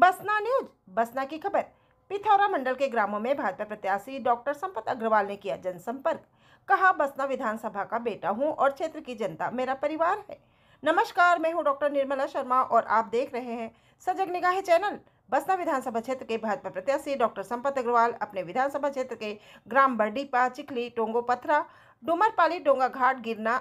बसना news बसना की खबर पिथौरा मंडल के ग्रामों में भाजपा प्रत्याशी डॉक्टर संपत अग्रवाल ने किया जनसंपर्क कहा बसना विधानसभा का बेटा हूं और क्षेत्र की जनता मेरा परिवार है नमस्कार मैं हूं डॉक्टर निर्मला शर्मा और आप देख रहे हैं सजग निगाह चैनल बसना विधानसभा क्षेत्र के भाजपा प्रत्याशी डॉक्टर संपत अग्रवाल अपने विधानसभा क्षेत्र के ग्राम बरडीपा चिखली टोंगो पथरा पाली डोंगा घाट गिरना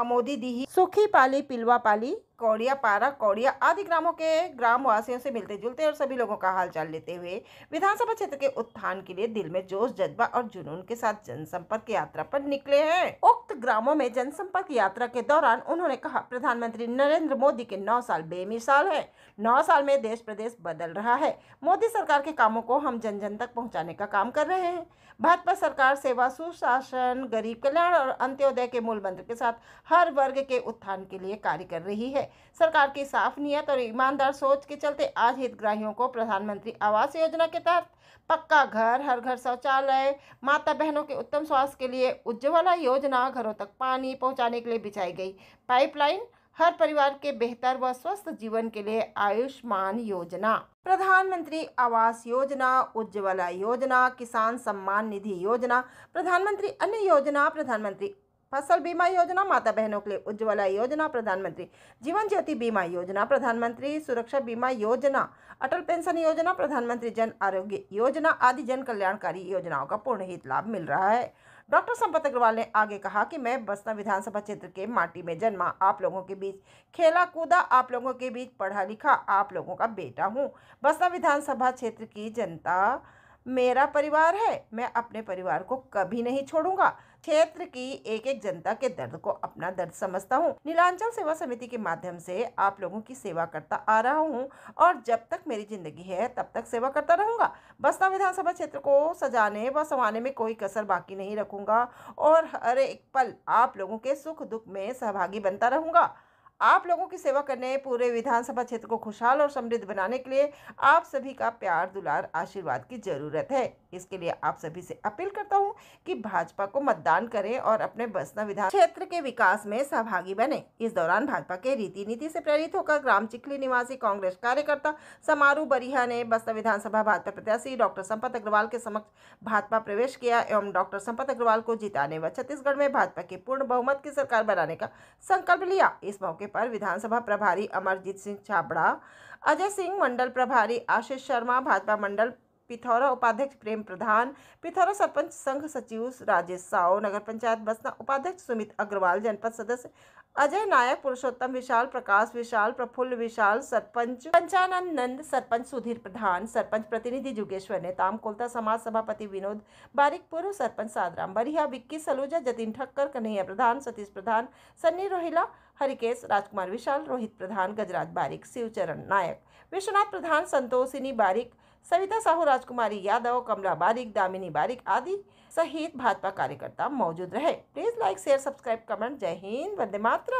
अमोदी दीही सुखी पाली पिलवा पाली कौड़िया पारा कौड़िया आदि ग्रामों के ग्रामवासियों से मिलते जुलते और सभी लोगों का हालचाल लेते हुए विधानसभा क्षेत्र के उत्थान के लिए दिल में जोश जज्बा और जुनून के साथ जनसंपर्क यात्रा पर निकले हैं उक्त ग्रामों में जनसंपर्क यात्रा के दौरान उन्होंने कहा प्रधानमंत्री नरेंद्र मोदी के नौ साल बेमिसाल है नौ साल में देश प्रदेश बदल रहा है मोदी सरकार के कामों को हम जन जन तक पहुँचाने का काम कर रहे हैं भाजपा सरकार सेवा सुशासन गरीब कल्याण और अंत्योदय के मूल मंत्र के साथ हर वर्ग के उत्थान के लिए कार्य कर रही है सरकार की साफ नीयत और ईमानदार सोच के चलते आज हितग्राहियों को प्रधानमंत्री आवास योजना के तहत पक्का घर हर घर शौचालय माता बहनों के उत्तम स्वास्थ्य के लिए उज्ज्वला योजना घरों तक पानी पहुंचाने के लिए बिछाई गई पाइपलाइन हर परिवार के बेहतर व स्वस्थ जीवन के लिए आयुष्मान योजना प्रधानमंत्री आवास योजना उज्ज्वला योजना किसान सम्मान निधि योजना प्रधानमंत्री अन्य योजना प्रधानमंत्री फसल बीमा योजना माता बहनों के लिए उज्ज्वला योजना प्रधानमंत्री जीवन ज्योति बीमा योजना प्रधानमंत्री सुरक्षा बीमा योजना अटल पेंशन योजना प्रधानमंत्री जन आरोग्य योजना आदि जन कल्याणकारी योजनाओं का पूर्ण हित लाभ मिल रहा है डॉक्टर संपत अग्रवाल ने आगे कहा कि मैं बसना विधानसभा क्षेत्र के माटी में जन्मा आप लोगों के बीच खेला कूदा आप लोगों के बीच पढ़ा लिखा आप लोगों का बेटा हूँ बसना विधानसभा क्षेत्र की जनता मेरा परिवार है मैं अपने परिवार को कभी नहीं छोड़ूंगा क्षेत्र की एक एक जनता के दर्द को अपना दर्द समझता हूँ नीलांचल सेवा समिति के माध्यम से आप लोगों की सेवा करता आ रहा हूँ और जब तक मेरी जिंदगी है तब तक सेवा करता रहूंगा बस्ता विधानसभा क्षेत्र को सजाने व संवारने में कोई कसर बाकी नहीं रखूंगा और हर एक पल आप लोगों के सुख दुख में सहभागी बनता रहूंगा आप लोगों की सेवा करने पूरे विधानसभा क्षेत्र को खुशहाल और समृद्ध बनाने के लिए आप सभी का प्यार दुलार आशीर्वाद की ज़रूरत है इसके लिए आप सभी से अपील करता हूँ कि भाजपा को मतदान करें और अपने बसना विधान क्षेत्र के विकास में सहभागी बने इस दौरान भाजपा के रीति नीति से प्रेरित होकर ग्राम चिखली निवासी कांग्रेस कार्यकर्ता समारोह बरिहा ने बसना विधानसभा भाजपा प्रत्याशी डॉक्टर संपत अग्रवाल के समक्ष भाजपा प्रवेश किया एवं डॉक्टर संपत अग्रवाल को जिताने व छत्तीसगढ़ में भाजपा के पूर्ण बहुमत की सरकार बनाने का संकल्प लिया इस मौके पर विधानसभा प्रभारी अमरजीत सिंह छाबड़ा अजय सिंह मंडल प्रभारी आशीष शर्मा भाजपा मंडल पिथौरा उपाध्यक्ष प्रेम प्रधान पिथौरा सरपंच संघ सचिव राजेश साव नगर पंचायत बसना उपाध्यक्ष सुमित अग्रवाल जनपद सदस्य अजय नायक पुरुषोत्तम विशाल प्रकाश विशाल प्रफुल्ल विशाल सरपंच पंचानंद नंद सरपंच सुधीर प्रधान सरपंच प्रतिनिधि जुगेश्वर नेताम कोलता समाज सभापति विनोद बारिक पूर्व सरपंच सादराम बरिया विक्की सलूजा जतिन ठक्कर कन्हैया प्रधान सतीश प्रधान सन्नी रोहिला हरिकेश राजकुमार विशाल रोहित प्रधान गजराज बारिक शिवचरण नायक विश्वनाथ प्रधान संतोषिनी बारिक सविता साहू राजकुमारी यादव कमला बारिक दामिनी बारिक आदि सहित भाजपा कार्यकर्ता मौजूद रहे please like share subscribe comment जय हिंद वंदे मातरम